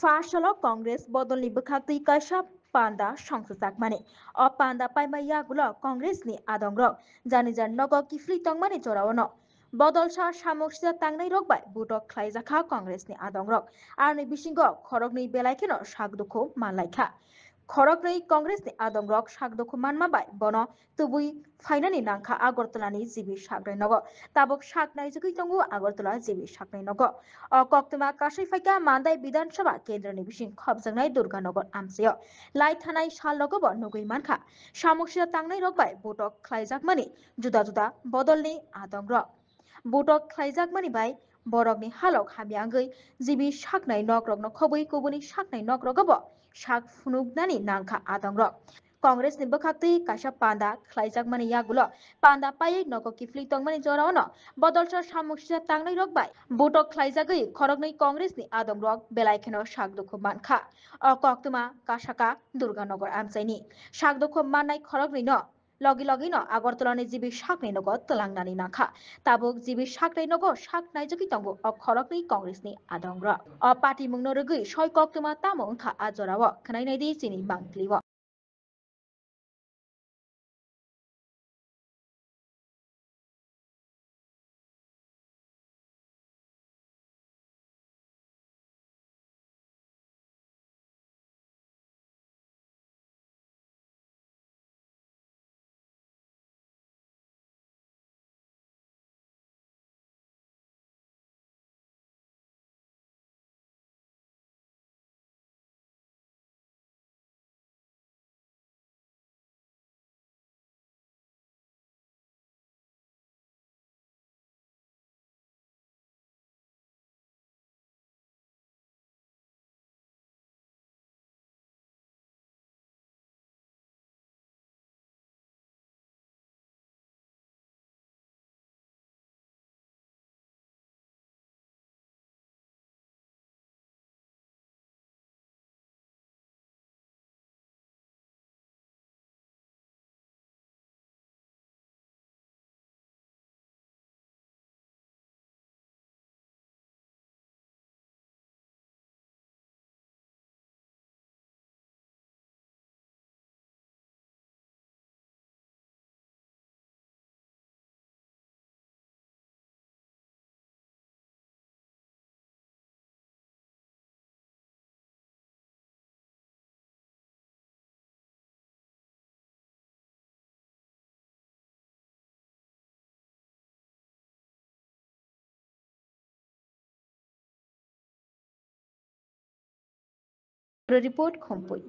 පාශල කොංග්‍රෙස් බොදොන් ලිබකා තුයිකශප পান্ডা সংসদ মানে অ পান্ডা পাইমা ইয়াগুল কংগ্রেস নি আদংর জানি জান নগ কিফলি তং মানে জড়াও ন বদল সার সামক্সিয়া তাংনাই রকবাই বুটক খ্লাইজাখা কংগ্রেস নি আদংরক আর নি বিসিংগ খরক নি বেলাইখেন সাক দুঃখ মানলাইখা ખોરાકની કોંગ્રેસની આદમરોક શાકદોખુ માનમાબાઈ બનો તુબુઈ ફાઇનાની નાંખા આગરતલાની જીવી શાકરે નગ તાબક શાક નાઈ જગી તંગુ આગરતલા જીવી શાકરે નગ અકોક્તમા કાશી ફાઈકા માંદાઈ વિધાનસભા કેન્દ્રની વિશિન ખબજંગનાઈ દુર્ગાનગર આમસય লাই থানায় শাল লগব নগুই মানখা সামুকসিয়া তাংনাই রগবাই বোটক খ্লাইজাকমানি জুদা জুদা বদলনি আতঙ্ক রক বোটক খ্লাইজাকমানি বাই borokni halok hami angui jibi saknai nokrokno khobui kubuni saknai nokrok obo sak phunuknani nangkha atongrok Congress নিব খাক্তি কাশা পান্ডা খ্লাইজাক মানে ইয়াগুলো পান্ডা পাই নক কিফলি তং মানে জরাও ন বদল সর সামুকসিজা তাংনাই রক বাই বুট গই খরক নই কংগ্রেস নি আদম রক বেলাই খেন শাক দুঃখ মান খা অ কক্তমা কাশাকা দুর্গানগর আমসাইনি শাক দুঃখ মান নাই খরক নই ন লগে লগে লগিন আগরতলানে জীবী শাক তলাং নানি নাখা তাবুক জীবী শাক নগর শাক নাইজকি তঙ্গ অক্ষরক নেই কংগ্রেস নি আদংর অ পাটি মুংন রগই সয় কক্তমা তামং খা আজরাও খনাই নাই দি চিনি বাংলিও Pro Report Home Page